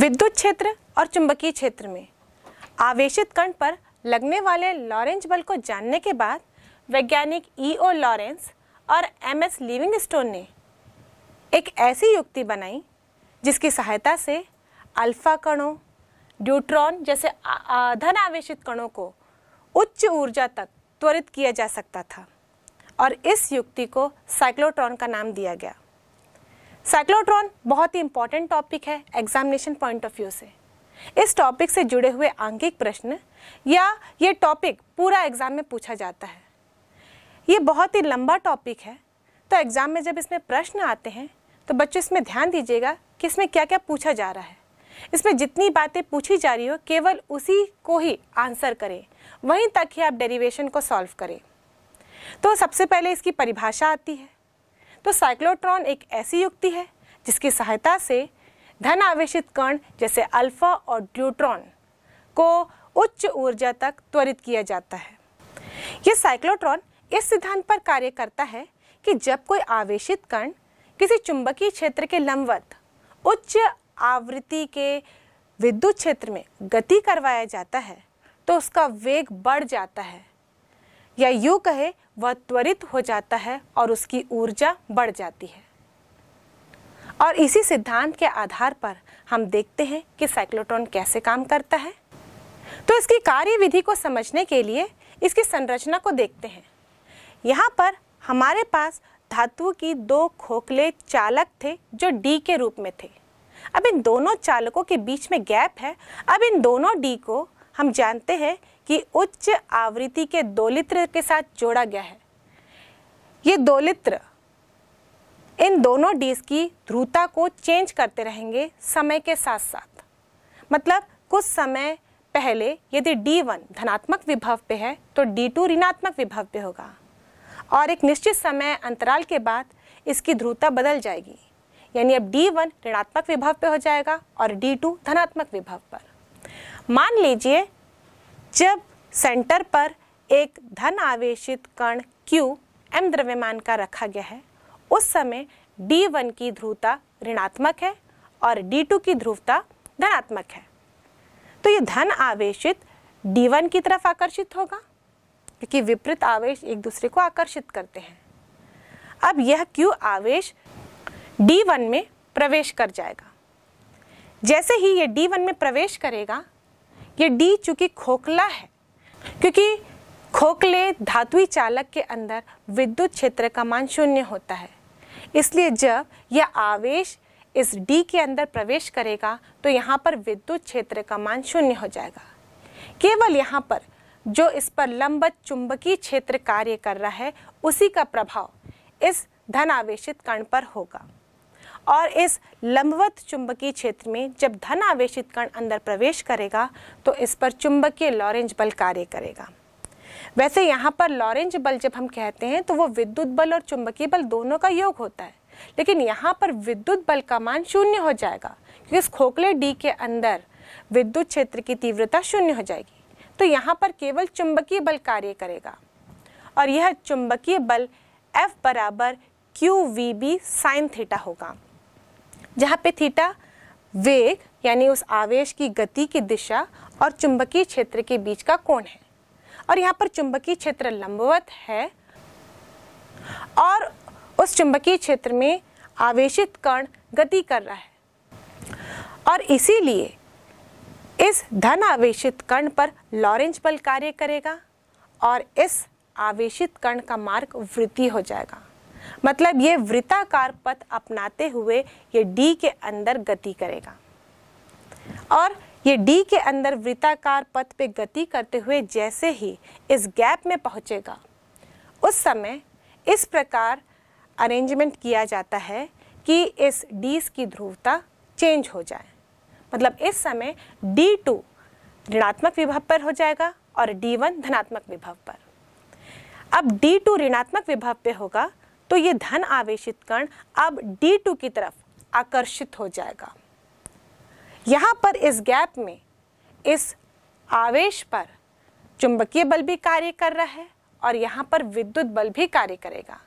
विद्युत क्षेत्र और चुंबकीय क्षेत्र में आवेशित कण पर लगने वाले लॉरेंज बल को जानने के बाद वैज्ञानिक ई ओ लॉरेंस और एम एस लिविंगस्टोन ने एक ऐसी युक्ति बनाई जिसकी सहायता से अल्फा कणों ड्यूट्रॉन जैसे धन आवेशित कणों को उच्च ऊर्जा तक त्वरित किया जा सकता था और इस युक्ति को साइक्लोट्रॉन का नाम दिया गया साइक्लोट्रॉन बहुत ही इंपॉर्टेंट टॉपिक है एग्जामिनेशन पॉइंट ऑफ व्यू से इस टॉपिक से जुड़े हुए आंकिक प्रश्न या ये टॉपिक पूरा एग्ज़ाम में पूछा जाता है ये बहुत ही लंबा टॉपिक है तो एग्ज़ाम में जब इसमें प्रश्न आते हैं तो बच्चों इसमें ध्यान दीजिएगा कि इसमें क्या क्या पूछा जा रहा है इसमें जितनी बातें पूछी जा रही हो केवल उसी को ही आंसर करें वहीं तक ही आप डेरिवेशन को सॉल्व करें तो सबसे पहले इसकी परिभाषा आती है तो साइक्लोट्रॉन एक ऐसी युक्ति है जिसकी सहायता से धन आवेशित कण जैसे अल्फा और ड्यूट्रॉन को उच्च ऊर्जा तक त्वरित किया जाता है यह साइक्लोट्रॉन इस सिद्धांत पर कार्य करता है कि जब कोई आवेशित कण किसी चुंबकीय क्षेत्र के लंबवत उच्च आवृत्ति के विद्युत क्षेत्र में गति करवाया जाता है तो उसका वेग बढ़ जाता है या यूँ कहे वह त्वरित हो जाता है और उसकी ऊर्जा बढ़ जाती है और इसी सिद्धांत के आधार पर हम देखते हैं कि साइक्लोट्रॉन कैसे काम करता है तो इसकी कार्य विधि को समझने के लिए इसकी संरचना को देखते हैं यहाँ पर हमारे पास धातु की दो खोखले चालक थे जो डी के रूप में थे अब इन दोनों चालकों के बीच में गैप है अब इन दोनों डी को हम जानते हैं कि उच्च आवृत्ति के दोलित्र के साथ जोड़ा गया है ये दोलित्र इन दोनों डीज की ध्रुवता को चेंज करते रहेंगे समय के साथ साथ मतलब कुछ समय पहले यदि D1 धनात्मक विभव पे है तो D2 ऋणात्मक विभव पे होगा और एक निश्चित समय अंतराल के बाद इसकी ध्रुवता बदल जाएगी यानी अब D1 ऋणात्मक विभव पे हो जाएगा और D2 धनात्मक विभव पर मान लीजिए जब सेंटर पर एक धन आवेशित कण Q m द्रव्यमान का रखा गया है उस समय D1 की ध्रुवता ऋणात्मक है और D2 की ध्रुवता धनात्मक है तो ये धन आवेशित D1 की तरफ आकर्षित होगा क्योंकि विपरीत आवेश एक दूसरे को आकर्षित करते हैं अब यह Q आवेश D1 में प्रवेश कर जाएगा जैसे ही ये D1 में प्रवेश करेगा ये D चूंकि खोखला है क्योंकि खोखले धातुई चालक के अंदर विद्युत क्षेत्र का मान शून्य होता है इसलिए जब यह आवेश इस डी के अंदर प्रवेश करेगा तो यहाँ पर विद्युत क्षेत्र का मान शून्य हो जाएगा केवल यहाँ पर जो इस पर लंबत चुंबकीय क्षेत्र कार्य कर रहा है उसी का प्रभाव इस धन आवेशित कण पर होगा और इस लंबवत चुंबकीय क्षेत्र में जब धन आवेशित कण अंदर प्रवेश करेगा तो इस पर चुंबकीय लॉरेंज बल कार्य करेगा वैसे यहाँ पर लॉरेंज बल जब हम कहते हैं तो वो विद्युत बल और चुंबकीय बल दोनों का योग होता है लेकिन यहाँ पर विद्युत बल का मान शून्य हो जाएगा क्योंकि इस खोखले डी के अंदर विद्युत क्षेत्र की तीव्रता शून्य हो जाएगी तो यहाँ पर केवल चुंबकीय बल कार्य करेगा और यह चुंबकीय बल F बराबर Q V B sine theta होगा जहाँ पे थीटा वेग यानी उस आवेश की गति की दिशा और चुंबकीय क्षेत्र के बीच का कोण है और यहाँ पर चुंबकीय क्षेत्र लंबवत है और उस चुंबकीय क्षेत्र में आवेशित कण गति कर रहा है और इसीलिए इस धन आवेशित कण पर लॉरेंज बल कार्य करेगा और इस आवेशित कण का मार्ग वृद्धि हो जाएगा मतलब ये वृत्ताकार पथ अपनाते हुए ये डी के अंदर गति करेगा और ये डी के अंदर वृत्ताकार पथ पे गति करते हुए जैसे ही इस गैप में पहुंचेगा उस समय इस प्रकार अरेंजमेंट किया जाता है कि इस डीस की ध्रुवता चेंज हो जाए मतलब इस समय डी टू ऋणात्मक विभव पर हो जाएगा और डी वन धनात्मक विभव पर अब डी टू ऋणात्मक विभव पे होगा तो ये धन आवेशित कण अब D2 की तरफ आकर्षित हो जाएगा यहाँ पर इस गैप में इस आवेश पर चुंबकीय बल भी कार्य कर रहा है और यहाँ पर विद्युत बल भी कार्य करेगा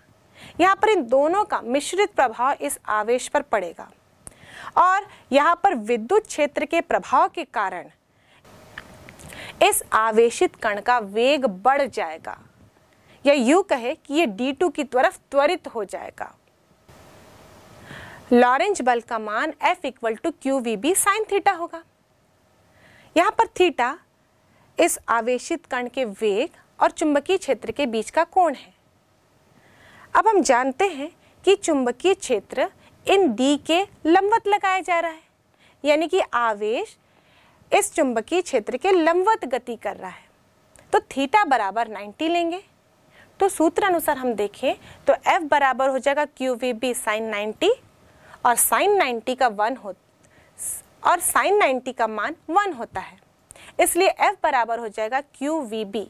यहाँ पर इन दोनों का मिश्रित प्रभाव इस आवेश पर पड़ेगा और यहाँ पर विद्युत क्षेत्र के प्रभाव के कारण इस आवेशित कण का वेग बढ़ जाएगा या यू कहे कि ये टू की तरफ त्वरित हो जाएगा लॉरेंज बल का मान F equal to Q V B sine theta होगा यहाँ पर थीटा इस आवेशित कण के वेग और चुंबकीय क्षेत्र के बीच का कोण है अब हम जानते हैं कि चुंबकीय क्षेत्र इन डी के लंबवत लगाया जा रहा है यानी कि आवेश इस चुंबकीय क्षेत्र के लंबवत गति कर रहा है तो थीटा बराबर 90 लेंगे तो सूत्र अनुसार हम देखें तो एफ बराबर हो जाएगा Q V B sine ninety और साइन नाइन्टी का वन हो और साइन नाइन्टी का मान वन होता है इसलिए एफ बराबर हो जाएगा क्यू वी बी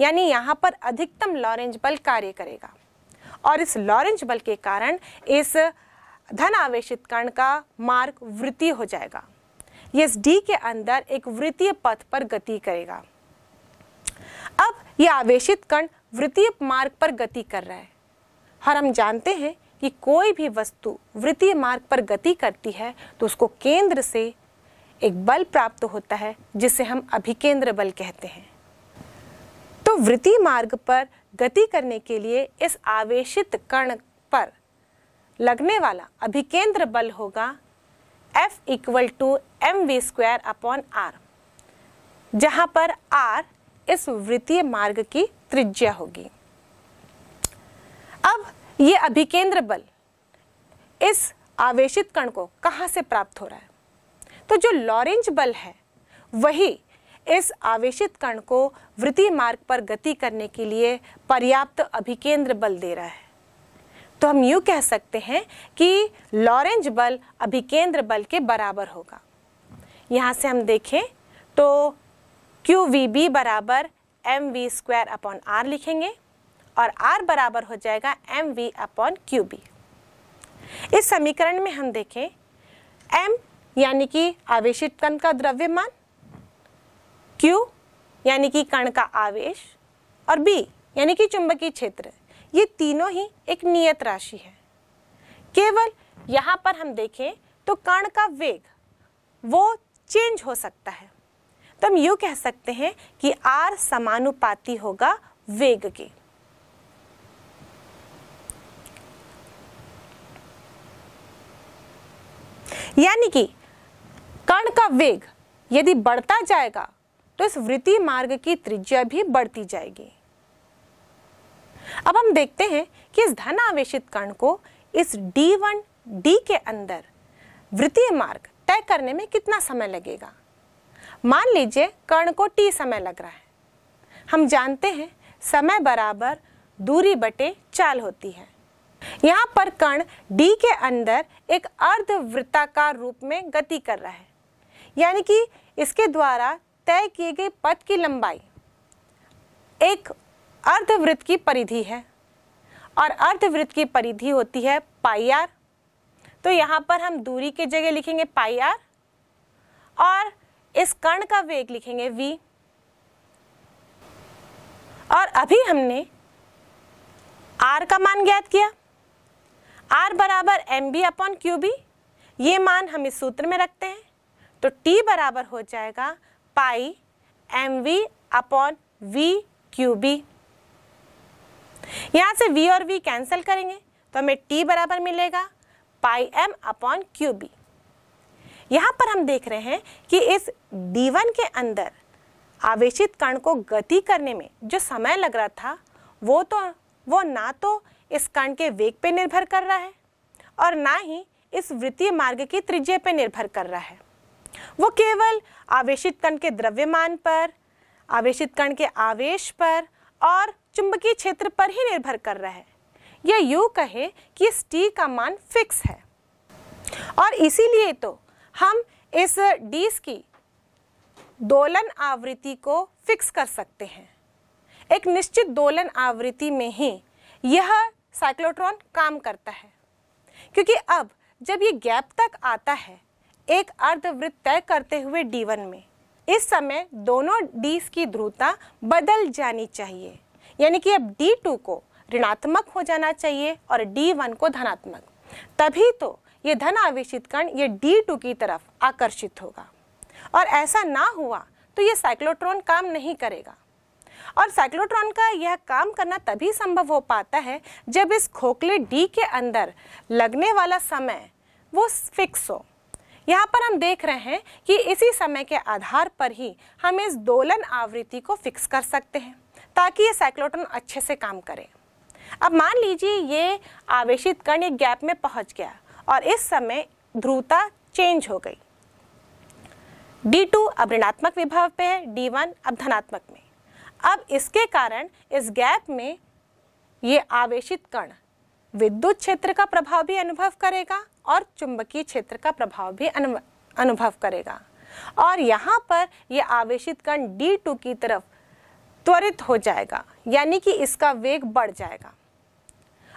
यानी यहाँ पर अधिकतम लॉरेंज बल कार्य करेगा और इस लॉरेंज बल के कारण इस धन आवेशित कण का मार्ग वृत्तीय हो जाएगा ये इस डी के अंदर एक वृत्तीय पथ पर गति करेगा अब ये आवेशित कण वृत्तीय मार्ग पर गति कर रहा है और हम जानते हैं कि कोई भी वस्तु वृत्तीय मार्ग पर गति करती है तो उसको केंद्र से एक बल प्राप्त होता है जिसे हम अभिकेंद्र बल कहते हैं तो वृत्तीय मार्ग पर गति करने के लिए इस आवेशित कण पर लगने वाला अभिकेंद्र बल होगा F equal to M V square upon R जहाँ पर आर इस वृत्तीय मार्ग की त्रिज्या होगी अब ये अभिकेंद्र बल इस आवेशित कण को कहां से प्राप्त हो रहा है तो जो लॉरेंज बल है वही इस आवेशित कण को वृत्तीय मार्ग पर गति करने के लिए पर्याप्त अभिकेंद्र बल दे रहा है तो हम यू कह सकते हैं कि लॉरेंज बल अभिकेंद्र बल के बराबर होगा यहां से हम देखें तो क्यू वी बी बराबर M V square upon R लिखेंगे और आर बराबर हो जाएगा M V upon Q B इस समीकरण में हम देखें एम यानी कि आवेशित कण का द्रव्यमान क्यू यानी कि कण का आवेश और बी यानी कि चुंबकीय क्षेत्र ये तीनों ही एक नियत राशि है केवल यहाँ पर हम देखें तो कण का वेग वो चेंज हो सकता है तो हम यू कह सकते हैं कि आर समानुपाती होगा वेग के यानी कि कण का वेग यदि बढ़ता जाएगा तो इस वृत्ति मार्ग की त्रिज्या भी बढ़ती जाएगी अब हम देखते हैं कि इस धन आवेशित कण को इस d1 d के अंदर वृत्तीय मार्ग तय करने में कितना समय लगेगा मान लीजिए कर्ण को टी समय लग रहा है हम जानते हैं समय बराबर दूरी बटे चाल होती है यहाँ पर कर्ण डी के अंदर एक अर्धवृत्ताकार रूप में गति कर रहा है यानी कि इसके द्वारा तय किए गए पथ की लंबाई एक अर्धवृत्त की परिधि है और अर्धवृत्त की परिधि होती है पाई आर तो यहाँ पर हम दूरी के जगह लिखेंगे पाई आर और इस कण का वेग लिखेंगे v और अभी हमने r का मान ज्ञात किया r बराबर M B upon Q B ये मान हम इस सूत्र में रखते हैं तो t बराबर हो जाएगा pi M V upon V Q B यहाँ से v और v कैंसिल करेंगे तो हमें t बराबर मिलेगा pi M upon Q B यहाँ पर हम देख रहे हैं कि इस D1 के अंदर आवेशित कण को गति करने में जो समय लग रहा था वो तो वो ना तो इस कण के वेग पे निर्भर कर रहा है और ना ही इस वृत्तीय मार्ग की त्रिज्या पे निर्भर कर रहा है वो केवल आवेशित कण के द्रव्यमान पर आवेशित कण के आवेश पर और चुंबकीय क्षेत्र पर ही निर्भर कर रहा है यह यूँ कहे कि इस टी का मान फिक्स है और इसीलिए तो हम इस डीस की दोलन आवृत्ति को फिक्स कर सकते हैं एक निश्चित दोलन आवृत्ति में ही यह साइक्लोट्रॉन काम करता है क्योंकि अब जब ये गैप तक आता है एक अर्धवृत्त तय करते हुए D1 में इस समय दोनों डीस की ध्रुवता बदल जानी चाहिए यानी कि अब D2 को ऋणात्मक हो जाना चाहिए और D1 को धनात्मक तभी तो ये धन आवेशित कण ये डी टू की तरफ आकर्षित होगा और ऐसा ना हुआ तो ये साइक्लोट्रॉन काम नहीं करेगा और साइक्लोट्रॉन का यह काम करना तभी संभव हो पाता है जब इस खोखले डी के अंदर लगने वाला समय वो फिक्स हो यहाँ पर हम देख रहे हैं कि इसी समय के आधार पर ही हम इस दोलन आवृत्ति को फिक्स कर सकते हैं ताकि ये साइक्लोट्रॉन अच्छे से काम करे अब मान लीजिए ये आवेशित कण एक गैप में पहुंच गया और इस समय ध्रुवता चेंज हो गई D2 अब ऋणात्मक विभव पे है D1 अब धनात्मक में अब इसके कारण इस गैप में ये आवेशित कण विद्युत क्षेत्र का प्रभाव भी अनुभव करेगा और चुंबकीय क्षेत्र का प्रभाव भी अनुभव करेगा और यहाँ पर यह आवेशित कण D2 की तरफ त्वरित हो जाएगा यानी कि इसका वेग बढ़ जाएगा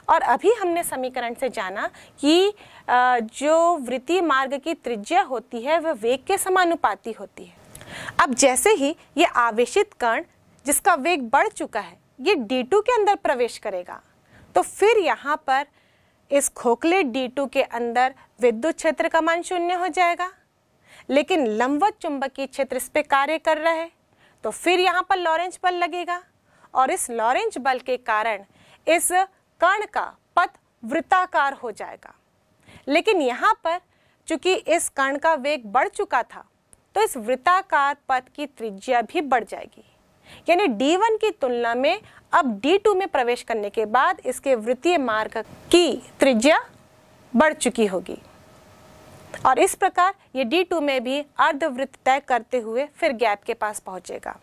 और अभी हमने समीकरण से जाना कि जो वृत्तीय मार्ग की त्रिज्या होती है वह वेग के समानुपाती होती है अब जैसे ही ये आवेशित कण जिसका वेग बढ़ चुका है ये D2 के अंदर प्रवेश करेगा तो फिर यहाँ पर इस खोखले D2 के अंदर विद्युत क्षेत्र का मान शून्य हो जाएगा लेकिन लंबवत चुंबकीय क्षेत्र इस पर कार्य कर रहे तो फिर यहाँ पर लॉरेंज बल लगेगा और इस लॉरेंज बल के कारण इस कर्ण का पथ वृत्ताकार हो जाएगा लेकिन यहाँ पर चूंकि इस कर्ण का वेग बढ़ चुका था तो इस वृत्ताकार पथ की त्रिज्या भी बढ़ जाएगी यानी वन की तुलना में अब टू में प्रवेश करने के बाद इसके वृत्तीय मार्ग की त्रिज्या बढ़ चुकी होगी और इस प्रकार ये टू में भी अर्धवृत्त तय करते हुए फिर गैप के पास पहुंचेगा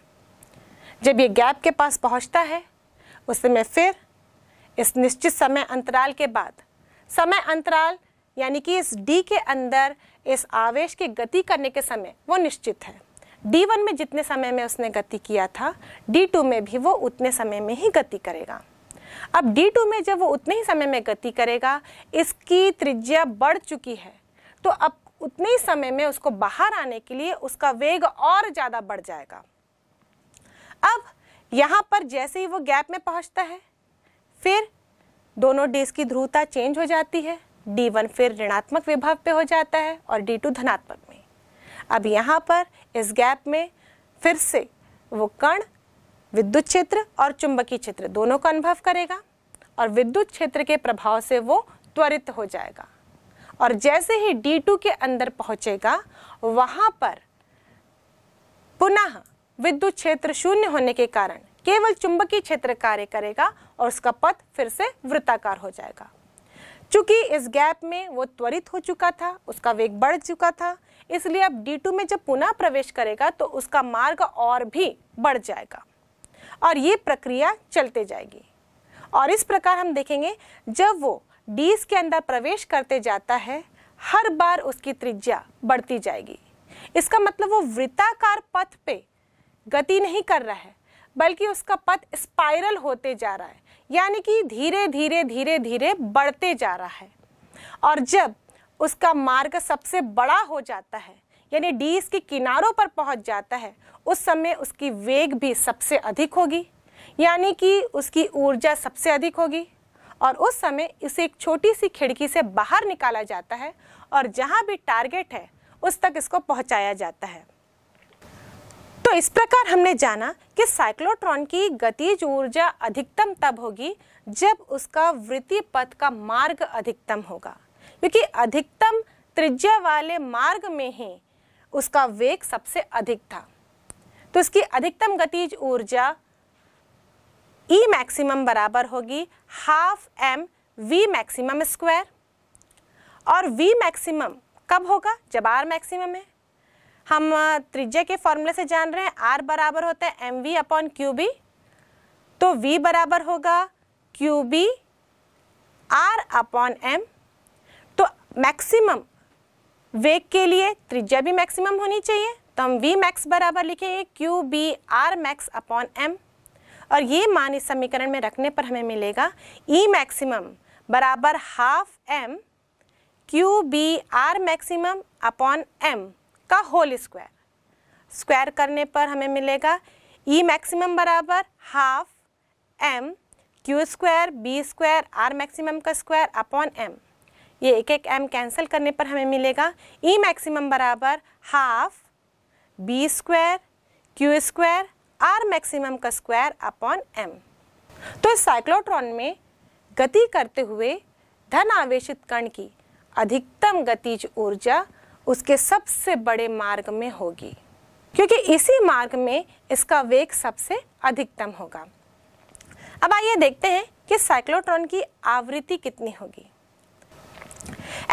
जब ये गैप के पास पहुंचता है उस समय फिर इस निश्चित समय अंतराल के बाद समय अंतराल यानी कि इस डी के अंदर इस आवेश की गति करने के समय वो निश्चित है डी वन में जितने समय में उसने गति किया था डी टू में भी वो उतने समय में ही गति करेगा अब डी टू में जब वो उतने ही समय में गति करेगा इसकी त्रिज्या बढ़ चुकी है तो अब उतने ही समय में उसको बाहर आने के लिए उसका वेग और ज़्यादा बढ़ जाएगा अब यहाँ पर जैसे ही वो गैप में पहुँचता है फिर दोनों डीज की ध्रुवता चेंज हो जाती है डी वन फिर ऋणात्मक विभव पे हो जाता है और डी टू धनात्मक में अब यहाँ पर इस गैप में फिर से वो कण विद्युत क्षेत्र और चुंबकीय क्षेत्र दोनों का अनुभव करेगा और विद्युत क्षेत्र के प्रभाव से वो त्वरित हो जाएगा और जैसे ही D2 के अंदर पहुंचेगा वहां पर पुनः विद्युत क्षेत्र शून्य होने के कारण केवल चुंबकीय क्षेत्र कार्य करेगा और उसका पथ फिर से वृत्ताकार हो जाएगा चूंकि इस गैप में वो त्वरित हो चुका था उसका वेग बढ़ चुका था इसलिए अब डी में जब पुनः प्रवेश करेगा तो उसका मार्ग और भी बढ़ जाएगा और ये प्रक्रिया चलते जाएगी और इस प्रकार हम देखेंगे जब वो डीस के अंदर प्रवेश करते जाता है हर बार उसकी त्रिज्या बढ़ती जाएगी इसका मतलब वो वृत्ताकार पथ पे गति नहीं कर रहा है बल्कि उसका पथ स्पाइरल होते जा रहा है यानी कि धीरे धीरे धीरे धीरे बढ़ते जा रहा है और जब उसका मार्ग सबसे बड़ा हो जाता है यानी डी इसके किनारों पर पहुंच जाता है उस समय उसकी वेग भी सबसे अधिक होगी यानी कि उसकी ऊर्जा सबसे अधिक होगी और उस समय इसे एक छोटी सी खिड़की से बाहर निकाला जाता है और जहाँ भी टारगेट है उस तक इसको पहुँचाया जाता है तो इस प्रकार हमने जाना कि साइक्लोट्रॉन की गतिज ऊर्जा अधिकतम तब होगी जब उसका वृत्ति पथ का मार्ग अधिकतम होगा क्योंकि अधिकतम त्रिज्या वाले मार्ग में ही उसका वेग सबसे अधिक था तो इसकी अधिकतम गतिज ऊर्जा ई e मैक्सिमम बराबर होगी half M V maximum square और वी मैक्सिमम कब होगा जब आर मैक्सिमम है हम त्रिज्या के फॉर्मूले से जान रहे हैं आर बराबर होता है M V upon Q B तो वी बराबर होगा Q B R upon M तो मैक्सिमम वेग के लिए त्रिज्या भी मैक्सिमम होनी चाहिए तो हम वी मैक्स बराबर लिखेंगे Q B R max upon M और ये मान इस समीकरण में रखने पर हमें मिलेगा ई e मैक्सिमम बराबर half M Q B R maximum upon M का होल स्क्वायर स्क्वायर करने पर हमें मिलेगा ई e मैक्सिमम बराबर half M Q square B square R maximum का स्क्वायर अपॉन एम ये एक एक एम कैंसिल करने पर हमें मिलेगा ई e मैक्सिमम बराबर half B square Q square R maximum का स्क्वायर अपॉन एम तो इस साइक्लोट्रॉन में गति करते हुए धन आवेशित कण की अधिकतम गतिज ऊर्जा उसके सबसे बड़े मार्ग में होगी क्योंकि इसी मार्ग में इसका वेग सबसे अधिकतम होगा अब आइए देखते हैं कि साइक्लोट्रॉन की आवृत्ति कितनी होगी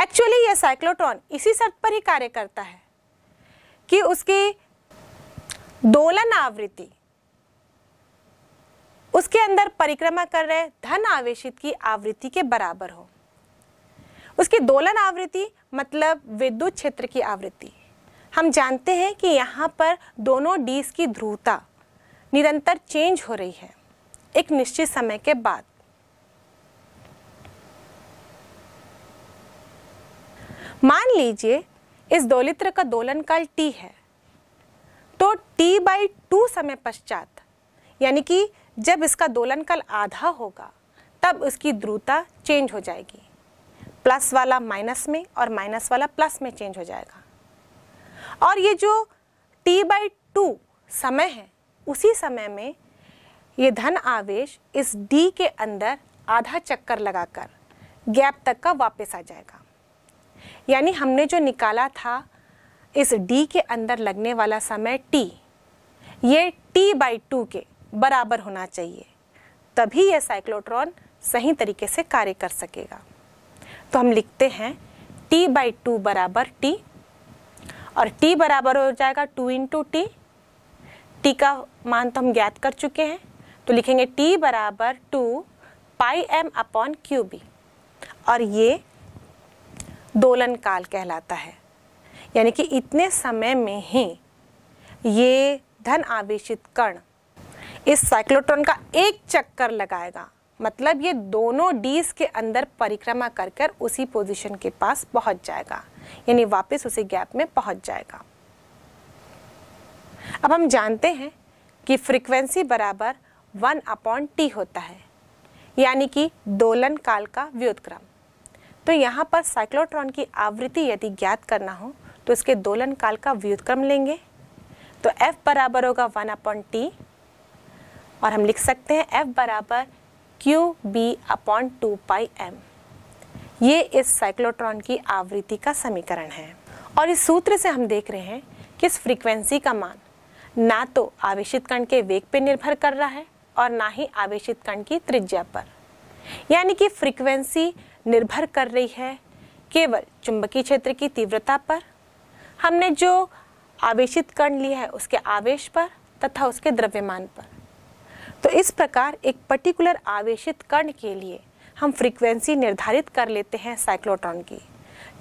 एक्चुअली यह साइक्लोट्रॉन इसी शर्त पर ही कार्य करता है कि उसकी दोलन आवृत्ति उसके अंदर परिक्रमा कर रहे धन आवेशित की आवृत्ति के बराबर हो उसकी दोलन आवृत्ति मतलब विद्युत क्षेत्र की आवृत्ति हम जानते हैं कि यहाँ पर दोनों डीज की ध्रुवता निरंतर चेंज हो रही है एक निश्चित समय के बाद मान लीजिए इस दोलित्र का दोलन काल टी है तो टी बाई टू समय पश्चात यानी कि जब इसका दोलन काल आधा होगा तब उसकी ध्रुवता चेंज हो जाएगी प्लस वाला माइनस में और माइनस वाला प्लस में चेंज हो जाएगा और ये जो टी बाई टू समय है उसी समय में ये धन आवेश इस डी के अंदर आधा चक्कर लगाकर गैप तक का वापस आ जाएगा यानी हमने जो निकाला था इस डी के अंदर लगने वाला समय टी ये टी बाई टू के बराबर होना चाहिए तभी यह साइक्लोट्रॉन सही तरीके से कार्य कर सकेगा तो हम लिखते हैं t बाई टू बराबर t और t बराबर हो जाएगा टू इंटू टी टी का मान तो हम ज्ञात कर चुके हैं तो लिखेंगे t बराबर two pi M upon Q B और ये दोलन काल कहलाता है यानी कि इतने समय में ही ये धन आवेशित कण इस साइक्लोट्रॉन का एक चक्कर लगाएगा मतलब ये दोनों डीज के अंदर परिक्रमा कर कर उसी पोजीशन के पास पहुंच जाएगा यानी वापस उसी गैप में पहुंच जाएगा अब हम जानते हैं कि फ्रीक्वेंसी बराबर वन अपॉन टी होता है यानी कि दोलन काल का व्युतक्रम तो यहाँ पर साइक्लोट्रॉन की आवृत्ति यदि ज्ञात करना हो तो इसके दोलन काल का व्युतक्रम लेंगे तो एफ बराबर होगा वन अपॉन टी और हम लिख सकते हैं एफ बराबर Q B upon two pi M ये इस साइक्लोट्रॉन की आवृत्ति का समीकरण है और इस सूत्र से हम देख रहे हैं कि इस फ्रीक्वेंसी का मान ना तो आवेशित कण के वेग पर निर्भर कर रहा है और ना ही आवेशित कण की त्रिज्या पर यानी कि फ्रीक्वेंसी निर्भर कर रही है केवल चुंबकीय क्षेत्र की तीव्रता पर हमने जो आवेशित कण लिया है उसके आवेश पर तथा उसके द्रव्यमान पर तो इस प्रकार एक पर्टिकुलर आवेशित कण के लिए हम फ्रीक्वेंसी निर्धारित कर लेते हैं साइक्लोट्रॉन की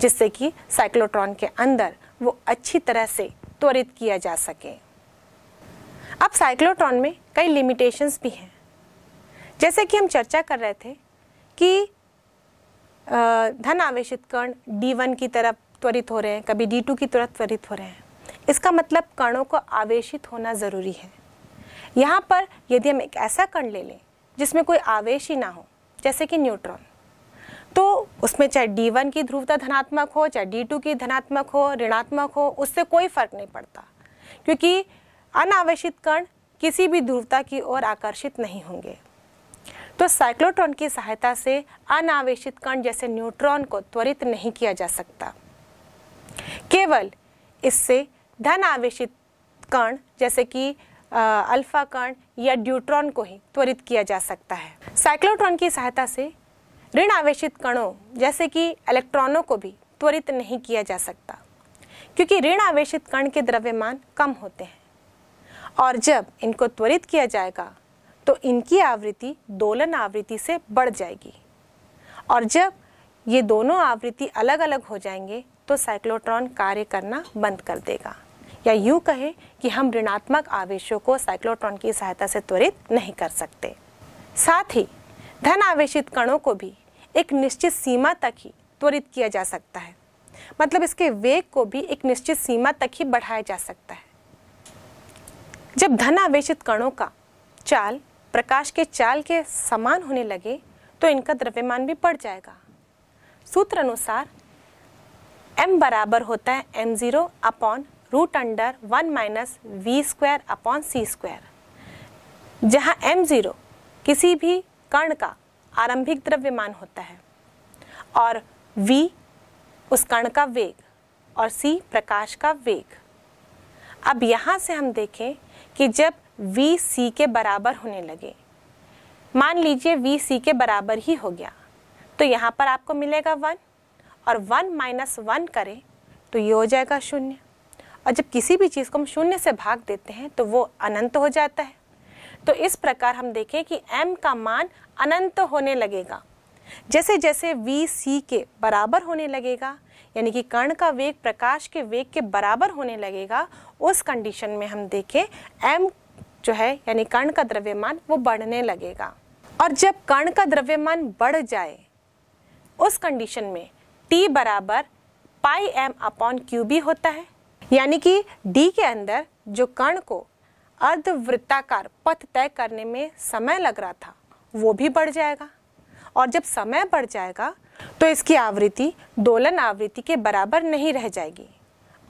जिससे कि साइक्लोट्रॉन के अंदर वो अच्छी तरह से त्वरित किया जा सके अब साइक्लोट्रॉन में कई लिमिटेशंस भी हैं जैसे कि हम चर्चा कर रहे थे कि धन आवेशित कण D1 की तरफ त्वरित हो रहे हैं कभी D2 की तरफ त्वरित हो रहे हैं इसका मतलब कणों को आवेशित होना ज़रूरी है यहाँ पर यदि हम एक ऐसा कण ले लें जिसमें कोई आवेश ही ना हो जैसे कि न्यूट्रॉन तो उसमें चाहे D1 की ध्रुवता धनात्मक हो चाहे D2 की धनात्मक हो ऋणात्मक हो उससे कोई फर्क नहीं पड़ता क्योंकि अनावेशित कण किसी भी ध्रुवता की ओर आकर्षित नहीं होंगे तो साइक्लोट्रॉन की सहायता से अनावेशित कण जैसे न्यूट्रॉन को त्वरित नहीं किया जा सकता केवल इससे धन आवेशित कण जैसे कि अल्फा कण या ड्यूट्रॉन को ही त्वरित किया जा सकता है साइक्लोट्रॉन की सहायता से ऋण आवेशित कणों जैसे कि इलेक्ट्रॉनों को भी त्वरित नहीं किया जा सकता क्योंकि ऋण आवेशित कण के द्रव्यमान कम होते हैं और जब इनको त्वरित किया जाएगा तो इनकी आवृत्ति दोलन आवृत्ति से बढ़ जाएगी और जब ये दोनों आवृत्ति अलग अलग हो जाएंगे तो साइक्लोट्रॉन कार्य करना बंद कर देगा या यूं कहें कि हम ऋणात्मक आवेशों को साइक्लोट्रॉन की सहायता से त्वरित नहीं कर सकते साथ ही धन आवेशित कणों को भी एक निश्चित सीमा तक ही त्वरित किया जा सकता है मतलब इसके वेग को भी एक निश्चित सीमा तक ही बढ़ाया जा सकता है जब धन आवेशित कणों का चाल प्रकाश के चाल के समान होने लगे तो इनका द्रव्यमान भी बढ़ जाएगा सूत्र अनुसार m बराबर होता है m0 upon root under one minus V square upon C square जहाँ एम ज़ीरो किसी भी कण का आरंभिक द्रव्यमान होता है और v उस कण का वेग और c प्रकाश का वेग अब यहाँ से हम देखें कि जब v c के बराबर होने लगे मान लीजिए v c के बराबर ही हो गया तो यहाँ पर आपको मिलेगा वन और वन माइनस वन करें तो ये हो जाएगा शून्य और जब किसी भी चीज़ को हम शून्य से भाग देते हैं तो वो अनंत हो जाता है तो इस प्रकार हम देखें कि m का मान अनंत होने लगेगा जैसे जैसे वी सी के बराबर होने लगेगा यानी कि कर्ण का वेग प्रकाश के वेग के बराबर होने लगेगा उस कंडीशन में हम देखें एम जो है यानी कर्ण का द्रव्यमान वो बढ़ने लगेगा और जब कर्ण का द्रव्यमान बढ़ जाए उस कंडीशन में टी बराबर पाई एम अपॉन क्यू भी होता है यानी कि डी के अंदर जो कण को अर्धवृत्ताकार पथ तय करने में समय लग रहा था वो भी बढ़ जाएगा और जब समय बढ़ जाएगा तो इसकी आवृत्ति दोलन आवृत्ति के बराबर नहीं रह जाएगी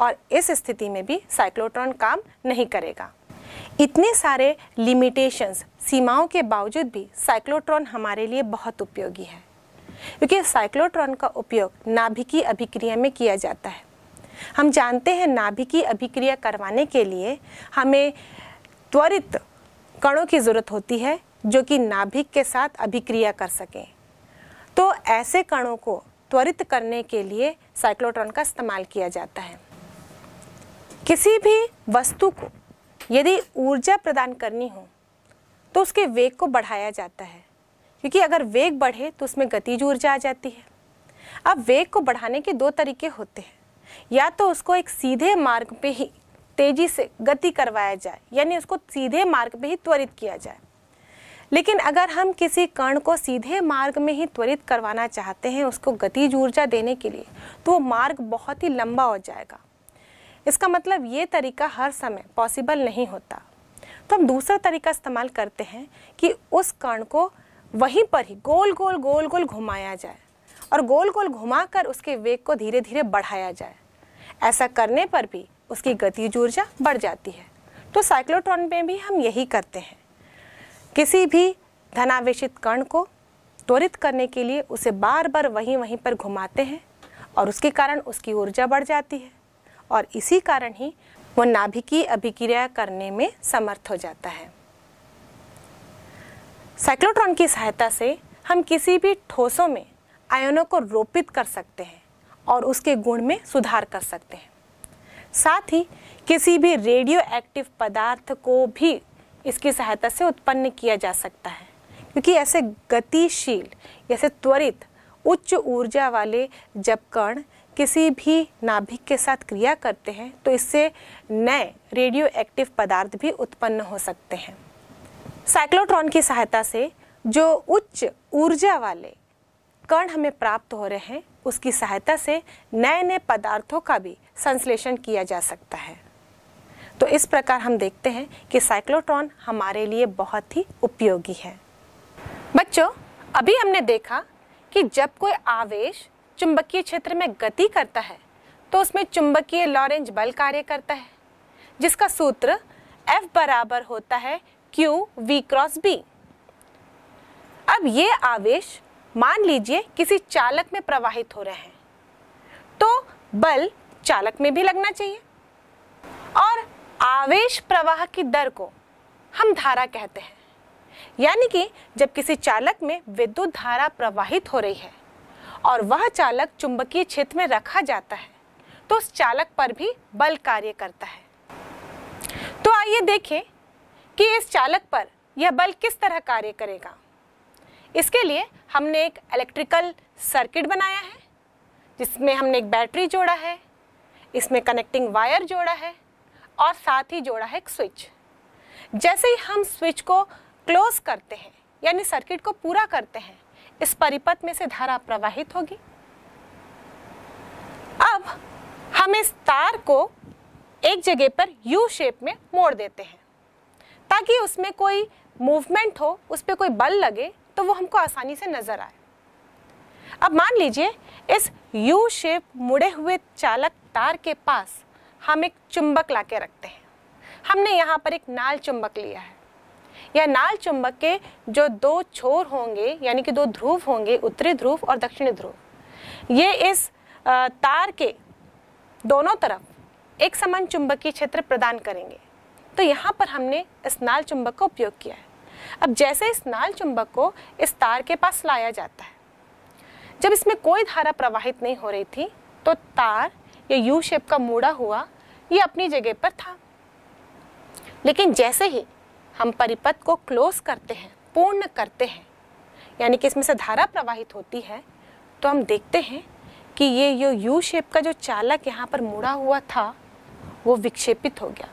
और इस स्थिति में भी साइक्लोट्रॉन काम नहीं करेगा इतने सारे लिमिटेशंस सीमाओं के बावजूद भी साइक्लोट्रॉन हमारे लिए बहुत उपयोगी है क्योंकि साइक्लोट्रॉन का उपयोग नाभिकीय अभिक्रिया में किया जाता है हम जानते हैं नाभिकीय अभिक्रिया करवाने के लिए हमें त्वरित कणों की ज़रूरत होती है जो कि नाभिक के साथ अभिक्रिया कर सकें तो ऐसे कणों को त्वरित करने के लिए साइक्लोट्रॉन का इस्तेमाल किया जाता है किसी भी वस्तु को यदि ऊर्जा प्रदान करनी हो तो उसके वेग को बढ़ाया जाता है क्योंकि अगर वेग बढ़े तो उसमें गतिज ऊर्जा आ जाती है अब वेग को बढ़ाने के दो तरीके होते हैं या तो उसको एक सीधे मार्ग पे ही तेजी से गति करवाया जाए यानी उसको सीधे मार्ग पे ही त्वरित किया जाए लेकिन अगर हम किसी कण को सीधे मार्ग में ही त्वरित करवाना चाहते हैं उसको गतिज ऊर्जा देने के लिए तो वो मार्ग बहुत ही लंबा हो जाएगा इसका मतलब ये तरीका हर समय पॉसिबल नहीं होता तो हम दूसरा तरीका इस्तेमाल करते हैं कि उस कण को वहीं पर ही गोल गोल गोल गोल घुमाया जाए और गोल गोल घुमाकर उसके वेग को धीरे धीरे बढ़ाया जाए ऐसा करने पर भी उसकी गति ऊर्जा बढ़ जाती है तो साइक्लोट्रॉन में भी हम यही करते हैं किसी भी धनावेशित कण को त्वरित करने के लिए उसे बार बार वहीं वहीं पर घुमाते हैं और उसके कारण उसकी ऊर्जा बढ़ जाती है और इसी कारण ही वो नाभिकीय अभिक्रिया करने में समर्थ हो जाता है साइक्लोट्रॉन की सहायता से हम किसी भी ठोसों में आयनों को रोपित कर सकते हैं और उसके गुण में सुधार कर सकते हैं साथ ही किसी भी रेडियो एक्टिव पदार्थ को भी इसकी सहायता से उत्पन्न किया जा सकता है क्योंकि ऐसे गतिशील ऐसे त्वरित उच्च ऊर्जा वाले जब कण किसी भी नाभिक के साथ क्रिया करते हैं तो इससे नए रेडियो एक्टिव पदार्थ भी उत्पन्न हो सकते हैं साइक्लोट्रॉन की सहायता से जो उच्च ऊर्जा वाले कण हमें प्राप्त हो रहे हैं उसकी सहायता से नए नए पदार्थों का भी संश्लेषण किया जा सकता है तो इस प्रकार हम देखते हैं कि साइक्लोट्रॉन हमारे लिए बहुत ही उपयोगी है बच्चों अभी हमने देखा कि जब कोई आवेश चुंबकीय क्षेत्र में गति करता है तो उसमें चुंबकीय लॉरेंज बल कार्य करता है जिसका सूत्र F बराबर होता है Q V क्रॉस B अब ये आवेश मान लीजिए किसी चालक में प्रवाहित हो रहे हैं तो बल चालक में भी लगना चाहिए और आवेश प्रवाह की दर को हम धारा कहते हैं यानी कि जब किसी चालक में विद्युत धारा प्रवाहित हो रही है और वह चालक चुंबकीय क्षेत्र में रखा जाता है तो उस चालक पर भी बल कार्य करता है तो आइए देखें कि इस चालक पर यह बल किस तरह कार्य करेगा इसके लिए हमने एक इलेक्ट्रिकल सर्किट बनाया है जिसमें हमने एक बैटरी जोड़ा है इसमें कनेक्टिंग वायर जोड़ा है और साथ ही जोड़ा है एक स्विच जैसे ही हम स्विच को क्लोज करते हैं यानी सर्किट को पूरा करते हैं इस परिपथ में से धारा प्रवाहित होगी अब हम इस तार को एक जगह पर यू शेप में मोड़ देते हैं ताकि उसमें कोई मूवमेंट हो उस पर कोई बल लगे तो वो हमको आसानी से नज़र आए अब मान लीजिए इस यू शेप मुड़े हुए चालक तार के पास हम एक चुंबक ला के रखते हैं हमने यहाँ पर एक नाल चुंबक लिया है यह नाल चुंबक के जो दो छोर होंगे यानी कि दो ध्रुव होंगे उत्तरी ध्रुव और दक्षिणी ध्रुव ये इस तार के दोनों तरफ एक समान चुंबकीय क्षेत्र प्रदान करेंगे तो यहाँ पर हमने इस नाल चुंबक का उपयोग किया है अब जैसे इस नाल चुंबक को इस तार के पास लाया जाता है जब इसमें कोई धारा प्रवाहित नहीं हो रही थी तो तार ये यू शेप का मोड़ा हुआ ये अपनी जगह पर था लेकिन जैसे ही हम परिपथ को क्लोज करते हैं पूर्ण करते हैं यानी कि इसमें से धारा प्रवाहित होती है तो हम देखते हैं कि ये जो यू शेप का जो चालक यहाँ पर मुड़ा हुआ था वो विक्षेपित हो गया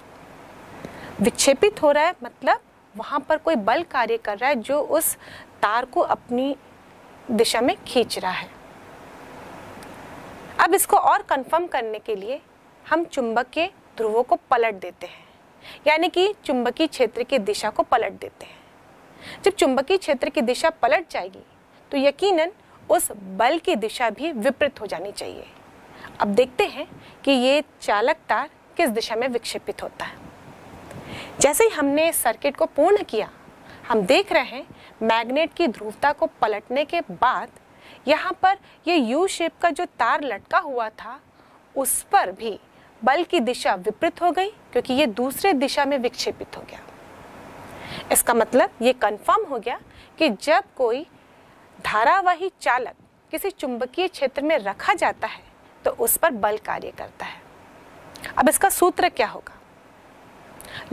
विक्षेपित हो रहा है मतलब वहाँ पर कोई बल कार्य कर रहा है जो उस तार को अपनी दिशा में खींच रहा है अब इसको और कंफर्म करने के लिए हम चुंबक के ध्रुवों को पलट देते हैं यानी कि चुंबकीय क्षेत्र की दिशा को पलट देते हैं जब चुंबकीय क्षेत्र की दिशा पलट जाएगी तो यकीनन उस बल की दिशा भी विपरीत हो जानी चाहिए अब देखते हैं कि ये चालक तार किस दिशा में विक्षेपित होता है जैसे ही हमने सर्किट को पूर्ण किया हम देख रहे हैं मैग्नेट की ध्रुवता को पलटने के बाद यहाँ पर ये यू शेप का जो तार लटका हुआ था उस पर भी बल की दिशा विपरीत हो गई क्योंकि ये दूसरे दिशा में विक्षेपित हो गया इसका मतलब ये कंफर्म हो गया कि जब कोई धारावाही चालक किसी चुंबकीय क्षेत्र में रखा जाता है तो उस पर बल कार्य करता है अब इसका सूत्र क्या होगा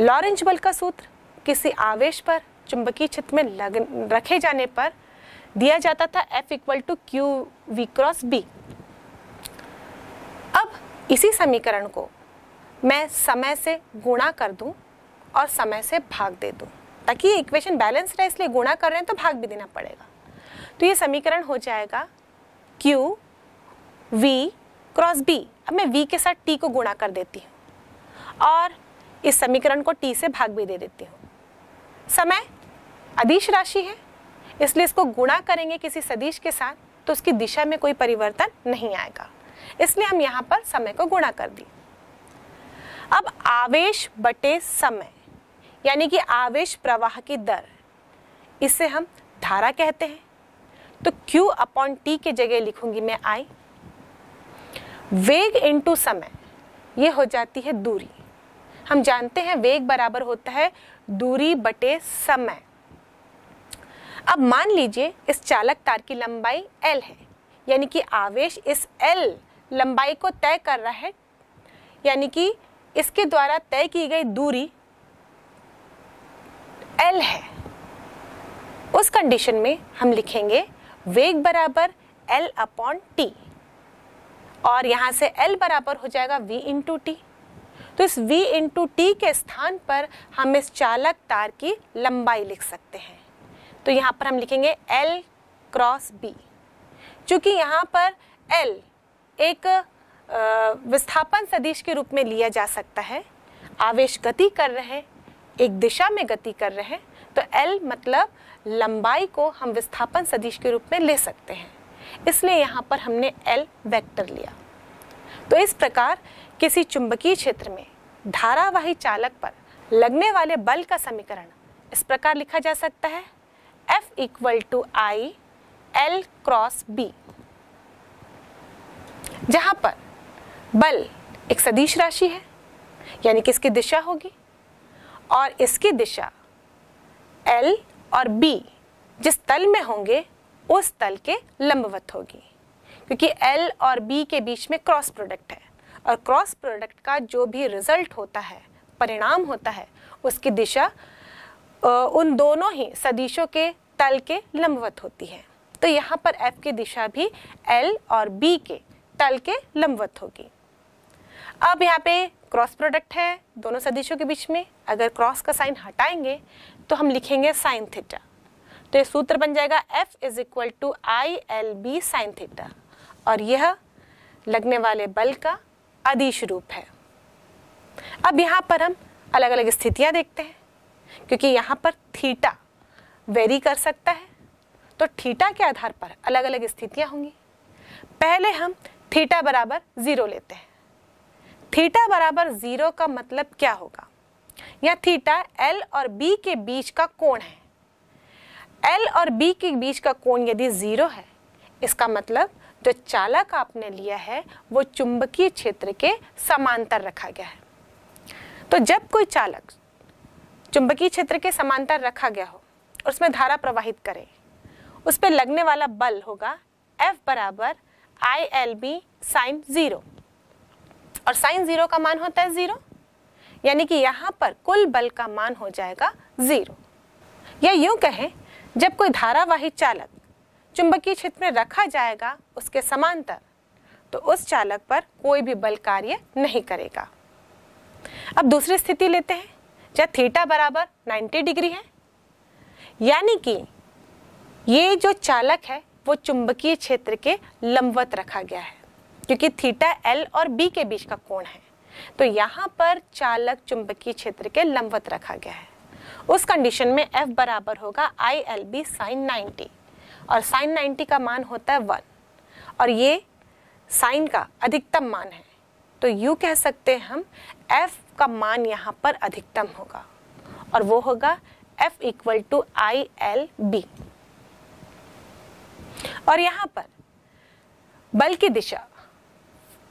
लॉरेंज बल का सूत्र किसी आवेश पर चुंबकीय क्षेत्र में लग रखे जाने पर दिया जाता था F equal to Q V cross B अब इसी समीकरण को मैं समय से गुणा कर दूं और समय से भाग दे दूं ताकि ये इक्वेशन बैलेंस रहे इसलिए गुणा कर रहे हैं तो भाग भी देना पड़ेगा तो ये समीकरण हो जाएगा Q V क्रॉस B अब मैं V के साथ T को गुणा कर देती हूँ और इस समीकरण को टी से भाग भी दे देती हूँ समय अदिश राशि है इसलिए इसको गुणा करेंगे किसी सदिश के साथ तो उसकी दिशा में कोई परिवर्तन नहीं आएगा इसलिए हम यहाँ पर समय को गुणा कर दिए अब आवेश बटे समय यानी कि आवेश प्रवाह की दर इसे हम धारा कहते हैं तो Q अपॉन टी के जगह लिखूंगी मैं I वेग इंटू समय ये हो जाती है दूरी हम जानते हैं वेग बराबर होता है दूरी बटे समय अब मान लीजिए इस चालक तार की लंबाई एल है यानी कि आवेश इस एल लंबाई को तय कर रहा है यानी कि इसके द्वारा तय की गई दूरी एल है उस कंडीशन में हम लिखेंगे वेग बराबर एल अपॉन टी और यहाँ से एल बराबर हो जाएगा वी इंटू टी तो इस v इंटू टी के स्थान पर हम इस चालक तार की लंबाई लिख सकते हैं तो यहाँ पर हम लिखेंगे L क्रॉस B चूँकि यहाँ पर L एक विस्थापन सदिश के रूप में लिया जा सकता है आवेश गति कर रहे हैं एक दिशा में गति कर रहे हैं तो L मतलब लंबाई को हम विस्थापन सदिश के रूप में ले सकते हैं इसलिए यहाँ पर हमने L वेक्टर लिया तो इस प्रकार किसी चुंबकीय क्षेत्र में धारावाही चालक पर लगने वाले बल का समीकरण इस प्रकार लिखा जा सकता है F equal to I L cross B जहाँ पर बल एक सदिश राशि है यानी कि इसकी दिशा होगी और इसकी दिशा L और B जिस तल में होंगे उस तल के लंबवत होगी क्योंकि L और B के बीच में क्रॉस प्रोडक्ट है और क्रॉस प्रोडक्ट का जो भी रिजल्ट होता है परिणाम होता है उसकी दिशा उन दोनों ही सदिशों के तल के लंबवत होती है तो यहाँ पर एफ की दिशा भी एल और बी के तल के लंबवत होगी अब यहाँ पे क्रॉस प्रोडक्ट है दोनों सदिशों के बीच में अगर क्रॉस का साइन हटाएंगे तो हम लिखेंगे साइन थीटा तो ये सूत्र बन जाएगा F is equal to I L B sine theta और यह लगने वाले बल का अदिश रूप है अब यहाँ पर हम अलग अलग स्थितियाँ देखते हैं क्योंकि यहाँ पर थीटा वेरी कर सकता है तो थीटा के आधार पर अलग अलग स्थितियाँ होंगी पहले हम थीटा बराबर ज़ीरो लेते हैं थीटा बराबर ज़ीरो का मतलब क्या होगा या थीटा एल और बी के बीच का कोण है एल और बी के बीच का कोण यदि ज़ीरो है इसका मतलब जो चालक आपने लिया है वो चुंबकीय क्षेत्र के समांतर रखा गया है तो जब कोई चालक चुंबकीय क्षेत्र के समांतर रखा गया हो और उसमें धारा प्रवाहित करे उस पर लगने वाला बल होगा F बराबर I L B sine zero और साइन ज़ीरो का मान होता है ज़ीरो यानी कि यहाँ पर कुल बल का मान हो जाएगा ज़ीरो या यूं कहें जब कोई धारावाही चालक चुंबकीय क्षेत्र में रखा जाएगा उसके समांतर तो उस चालक पर कोई भी बल कार्य नहीं करेगा अब दूसरी स्थिति लेते हैं जब थीटा बराबर 90 डिग्री है यानी कि ये जो चालक है वो चुंबकीय क्षेत्र के लंबवत रखा गया है क्योंकि थीटा एल और बी के बीच का कोण है तो यहां पर चालक चुंबकीय क्षेत्र के लंबवत रखा गया है उस कंडीशन में एफ बराबर होगा I L B sine ninety और साइन 90 का मान होता है वन और ये साइन का अधिकतम मान है तो यू कह सकते हैं हम एफ का मान यहाँ पर अधिकतम होगा और वो होगा F equal to I L B और यहाँ पर बल की दिशा